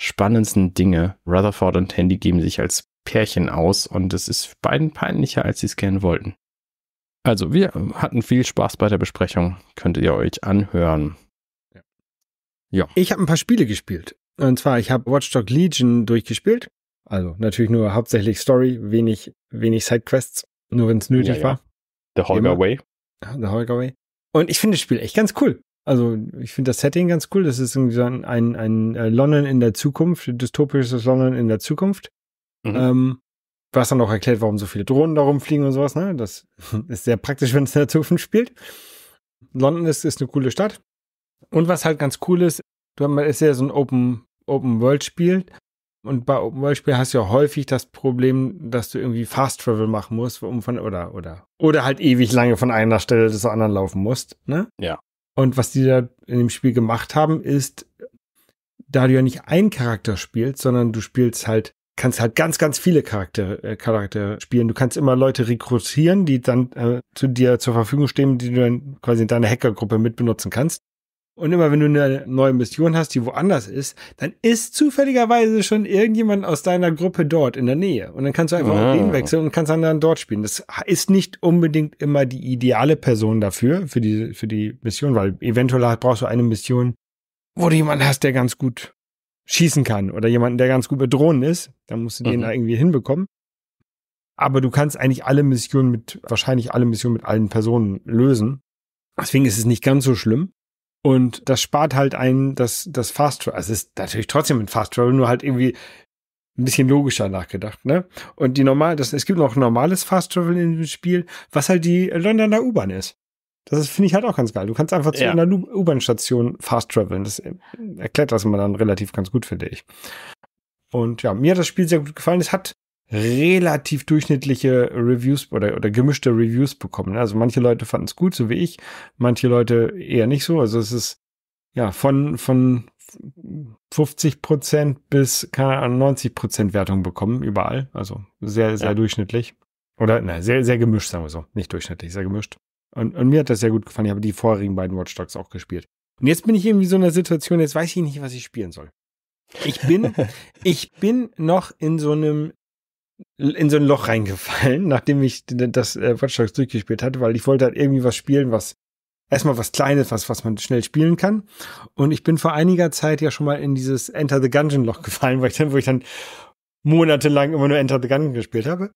spannendsten Dinge. Rutherford und Handy geben sich als Pärchen aus und es ist beiden peinlicher, als sie es gerne wollten. Also, wir hatten viel Spaß bei der Besprechung. Könnt ihr euch anhören. Ja. ja. Ich habe ein paar Spiele gespielt. Und zwar, ich habe Watchdog Legion durchgespielt. Also natürlich nur hauptsächlich Story, wenig, wenig Sidequests, nur wenn es nötig ja, war. The Holger Way. The Holger Way. Und ich finde das Spiel echt ganz cool. Also ich finde das Setting ganz cool. Das ist irgendwie so ein, ein, ein äh, London in der Zukunft, dystopisches London in der Zukunft. Mhm. Ähm, was dann auch erklärt, warum so viele Drohnen da rumfliegen und sowas. Ne? Das ist sehr praktisch, wenn es in der Zukunft spielt. London ist, ist eine coole Stadt. Und was halt ganz cool ist, du ist ja so ein Open, Open World Spiel. Und bei Open World Spiel hast du ja häufig das Problem, dass du irgendwie Fast Travel machen musst, um von, oder, oder, oder halt ewig lange von einer Stelle zur anderen laufen musst, ne? Ja. Und was die da in dem Spiel gemacht haben, ist, da du ja nicht einen Charakter spielst, sondern du spielst halt kannst halt ganz, ganz viele Charaktere äh, Charakter spielen. Du kannst immer Leute rekrutieren, die dann äh, zu dir zur Verfügung stehen, die du dann quasi in deiner Hackergruppe mitbenutzen kannst. Und immer wenn du eine neue Mission hast, die woanders ist, dann ist zufälligerweise schon irgendjemand aus deiner Gruppe dort in der Nähe. Und dann kannst du einfach ah. den wechseln und kannst dann, dann dort spielen. Das ist nicht unbedingt immer die ideale Person dafür, für die, für die Mission, weil eventuell brauchst du eine Mission, wo du jemanden hast, der ganz gut schießen kann oder jemanden, der ganz gut bedrohen ist, dann musst du den mhm. da irgendwie hinbekommen. Aber du kannst eigentlich alle Missionen mit, wahrscheinlich alle Missionen mit allen Personen lösen. Deswegen ist es nicht ganz so schlimm. Und das spart halt einen das, das Fast Travel. Also es ist natürlich trotzdem ein Fast Travel, nur halt irgendwie ein bisschen logischer nachgedacht, ne? Und die normal, das, es gibt noch normales Fast Travel in dem Spiel, was halt die Londoner U-Bahn ist. Das finde ich halt auch ganz geil. Du kannst einfach zu ja. einer U-Bahn-Station fast traveln. Das äh, erklärt das immer dann relativ ganz gut, finde ich. Und ja, mir hat das Spiel sehr gut gefallen. Es hat relativ durchschnittliche Reviews oder, oder gemischte Reviews bekommen. Ne? Also manche Leute fanden es gut, so wie ich, manche Leute eher nicht so. Also es ist ja von, von 50 Prozent bis keine Ahnung, 90 Prozent Wertung bekommen, überall. Also sehr, sehr ja. durchschnittlich. Oder, na, sehr, sehr gemischt, sagen wir so. Nicht durchschnittlich, sehr gemischt. Und, und mir hat das sehr gut gefallen. Ich habe die vorherigen beiden Watch Dogs auch gespielt. Und jetzt bin ich irgendwie so in einer Situation, jetzt weiß ich nicht, was ich spielen soll. Ich bin, ich bin noch in so einem in so ein Loch reingefallen, nachdem ich das äh, Watch Dogs durchgespielt hatte, weil ich wollte halt irgendwie was spielen, was erstmal was Kleines, was, was man schnell spielen kann. Und ich bin vor einiger Zeit ja schon mal in dieses Enter the Gungeon Loch gefallen, weil ich dann, wo ich dann monatelang immer nur Enter the Gungeon gespielt habe.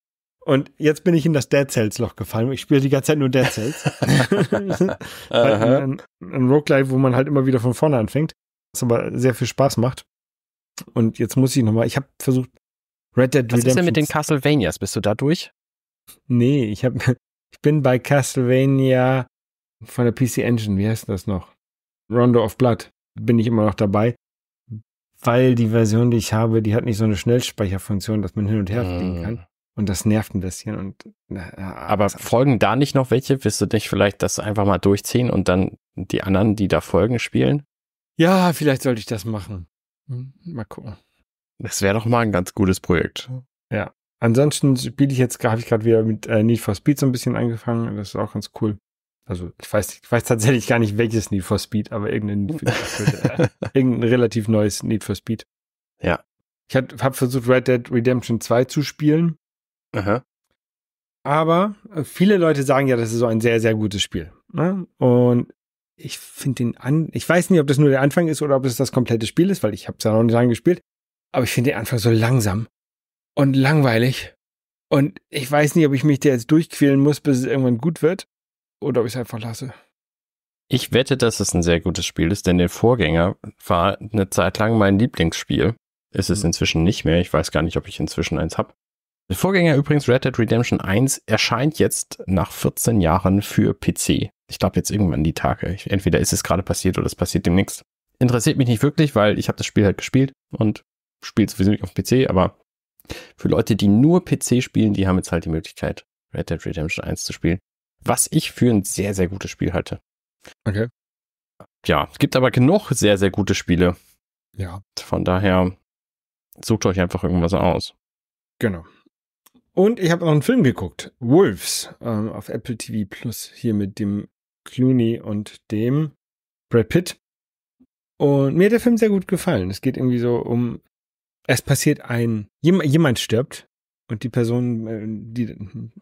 Und jetzt bin ich in das Dead Cells Loch gefallen. Ich spiele die ganze Zeit nur Dead Cells. ein, ein Roguelike, wo man halt immer wieder von vorne anfängt, was aber sehr viel Spaß macht. Und jetzt muss ich nochmal, ich habe versucht, Red Dead Redemption. Was ist denn mit den Castlevanias? Bist du da durch? Nee, ich, hab, ich bin bei Castlevania von der PC Engine, wie heißt das noch? Rondo of Blood bin ich immer noch dabei, weil die Version, die ich habe, die hat nicht so eine Schnellspeicherfunktion, dass man hin und her fliegen hm. kann. Und das nervt ein bisschen. Und, ja, ah, Aber folgen da nicht noch welche? Willst du dich vielleicht das einfach mal durchziehen und dann die anderen, die da folgen, spielen? Ja, vielleicht sollte ich das machen. Hm, mal gucken. Das wäre doch mal ein ganz gutes Projekt. Ja. Ansonsten spiele ich jetzt, habe ich gerade wieder mit äh, Need for Speed so ein bisschen angefangen. Das ist auch ganz cool. Also ich weiß, ich weiß tatsächlich gar nicht, welches Need for Speed, aber irgendein, Need for, äh, irgendein relativ neues Need for Speed. Ja. Ich habe hab versucht, Red Dead Redemption 2 zu spielen. Aha. Aber äh, viele Leute sagen ja, das ist so ein sehr, sehr gutes Spiel. Ne? Und ich finde den an, ich weiß nicht, ob das nur der Anfang ist oder ob es das, das komplette Spiel ist, weil ich habe es ja noch nicht lange gespielt. Aber ich finde den Anfang so langsam und langweilig. Und ich weiß nicht, ob ich mich da jetzt durchquälen muss, bis es irgendwann gut wird oder ob ich es einfach lasse. Ich wette, dass es ein sehr gutes Spiel ist, denn der Vorgänger war eine Zeit lang mein Lieblingsspiel. Ist es mhm. inzwischen nicht mehr. Ich weiß gar nicht, ob ich inzwischen eins habe. Der Vorgänger übrigens Red Dead Redemption 1 erscheint jetzt nach 14 Jahren für PC. Ich glaube jetzt irgendwann die Tage. entweder ist es gerade passiert oder es passiert demnächst. Interessiert mich nicht wirklich, weil ich habe das Spiel halt gespielt und spiele sowieso nicht auf dem PC, aber für Leute, die nur PC spielen, die haben jetzt halt die Möglichkeit, Red Dead Redemption 1 zu spielen. Was ich für ein sehr, sehr gutes Spiel halte. Okay. Ja, es gibt aber genug sehr, sehr gute Spiele. Ja. Von daher sucht euch einfach irgendwas aus. Genau. Und ich habe noch einen Film geguckt, Wolves, ähm, auf Apple TV Plus, hier mit dem Clooney und dem Brad Pitt. Und mir hat der Film sehr gut gefallen. Es geht irgendwie so um, es passiert ein, jemand, stirbt und die Person, äh, die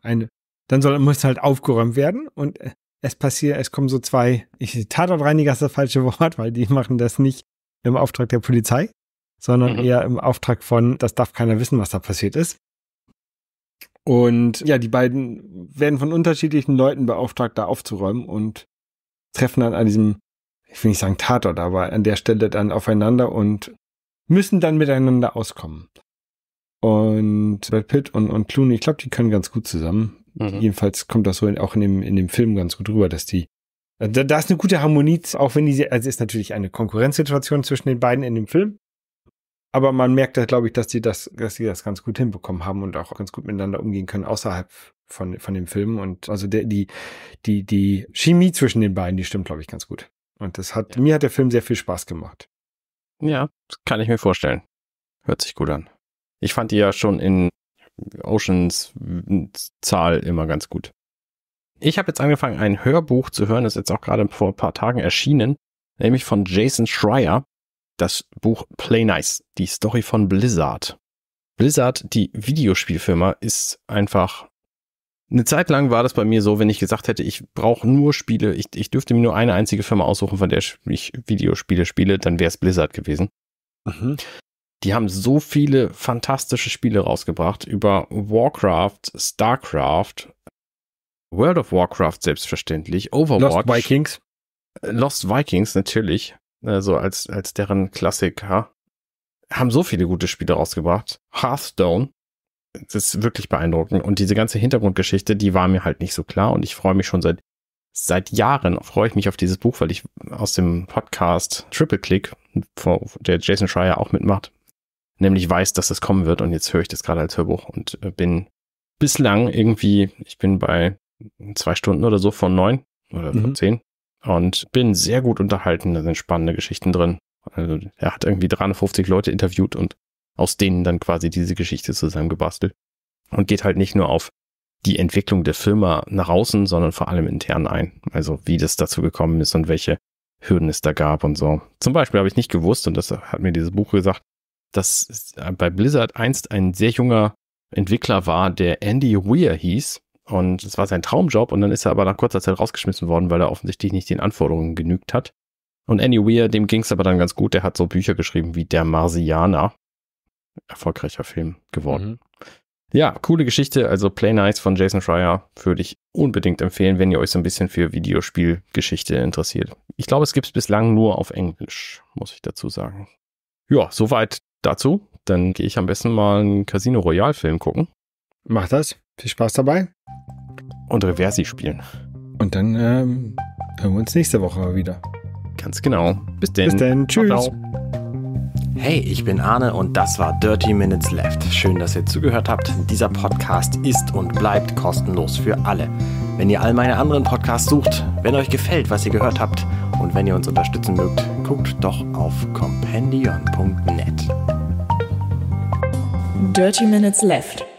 eine, dann soll, muss halt aufgeräumt werden und äh, es passiert, es kommen so zwei, ich Tatortreiniger ist das falsche Wort, weil die machen das nicht im Auftrag der Polizei, sondern mhm. eher im Auftrag von, das darf keiner wissen, was da passiert ist. Und ja, die beiden werden von unterschiedlichen Leuten beauftragt, da aufzuräumen und treffen dann an diesem, ich will nicht sagen Tatort, aber an der Stelle dann aufeinander und müssen dann miteinander auskommen. Und Brad Pitt und, und Clooney, ich glaube, die können ganz gut zusammen. Mhm. Jedenfalls kommt das so in, auch in dem, in dem Film ganz gut rüber, dass die. Da, da ist eine gute Harmonie, auch wenn diese, also ist natürlich eine Konkurrenzsituation zwischen den beiden in dem Film. Aber man merkt da, halt, glaube ich, dass die das, dass die das ganz gut hinbekommen haben und auch ganz gut miteinander umgehen können außerhalb von, von dem Film. Und also der, die, die, die Chemie zwischen den beiden, die stimmt, glaube ich, ganz gut. Und das hat, ja. mir hat der Film sehr viel Spaß gemacht. Ja, kann ich mir vorstellen. Hört sich gut an. Ich fand die ja schon in Oceans Zahl immer ganz gut. Ich habe jetzt angefangen, ein Hörbuch zu hören, das ist jetzt auch gerade vor ein paar Tagen erschienen, nämlich von Jason Schreier das Buch Play Nice, die Story von Blizzard. Blizzard, die Videospielfirma, ist einfach. Eine Zeit lang war das bei mir so, wenn ich gesagt hätte, ich brauche nur Spiele, ich, ich dürfte mir nur eine einzige Firma aussuchen, von der ich Videospiele spiele, dann wäre es Blizzard gewesen. Mhm. Die haben so viele fantastische Spiele rausgebracht über Warcraft, StarCraft, World of Warcraft selbstverständlich, Overwatch. Lost Vikings. Äh, Lost Vikings natürlich äh, so als, als deren Klassiker, haben so viele gute Spiele rausgebracht. Hearthstone, das ist wirklich beeindruckend. Und diese ganze Hintergrundgeschichte, die war mir halt nicht so klar. Und ich freue mich schon seit, seit Jahren, freue ich mich auf dieses Buch, weil ich aus dem Podcast Triple Click, der Jason Schreier auch mitmacht, nämlich weiß, dass das kommen wird. Und jetzt höre ich das gerade als Hörbuch und äh, bin bislang irgendwie, ich bin bei zwei Stunden oder so von neun oder von mhm. zehn und bin sehr gut unterhalten. Da sind spannende Geschichten drin. Also er hat irgendwie 350 Leute interviewt und aus denen dann quasi diese Geschichte zusammengebastelt. Und geht halt nicht nur auf die Entwicklung der Firma nach außen, sondern vor allem intern ein. Also wie das dazu gekommen ist und welche Hürden es da gab und so. Zum Beispiel habe ich nicht gewusst, und das hat mir dieses Buch gesagt, dass bei Blizzard einst ein sehr junger Entwickler war, der Andy Weir hieß, und es war sein Traumjob und dann ist er aber nach kurzer Zeit rausgeschmissen worden, weil er offensichtlich nicht den Anforderungen genügt hat. Und Anywhere, dem ging es aber dann ganz gut. Der hat so Bücher geschrieben wie Der Marsianer. Erfolgreicher Film geworden. Mhm. Ja, coole Geschichte. Also Play Nice von Jason Schreier würde ich unbedingt empfehlen, wenn ihr euch so ein bisschen für Videospielgeschichte interessiert. Ich glaube, es gibt es bislang nur auf Englisch, muss ich dazu sagen. Ja, soweit dazu. Dann gehe ich am besten mal einen Casino Royale Film gucken. Mach das. Viel Spaß dabei. Und Reversi spielen. Und dann ähm, hören wir uns nächste Woche wieder. Ganz genau. Bis denn. Bis denn. Tschüss. Ciao, ciao. Hey, ich bin Arne und das war Dirty Minutes Left. Schön, dass ihr zugehört habt. Dieser Podcast ist und bleibt kostenlos für alle. Wenn ihr all meine anderen Podcasts sucht, wenn euch gefällt, was ihr gehört habt und wenn ihr uns unterstützen mögt, guckt doch auf compendion.net. Dirty Minutes Left.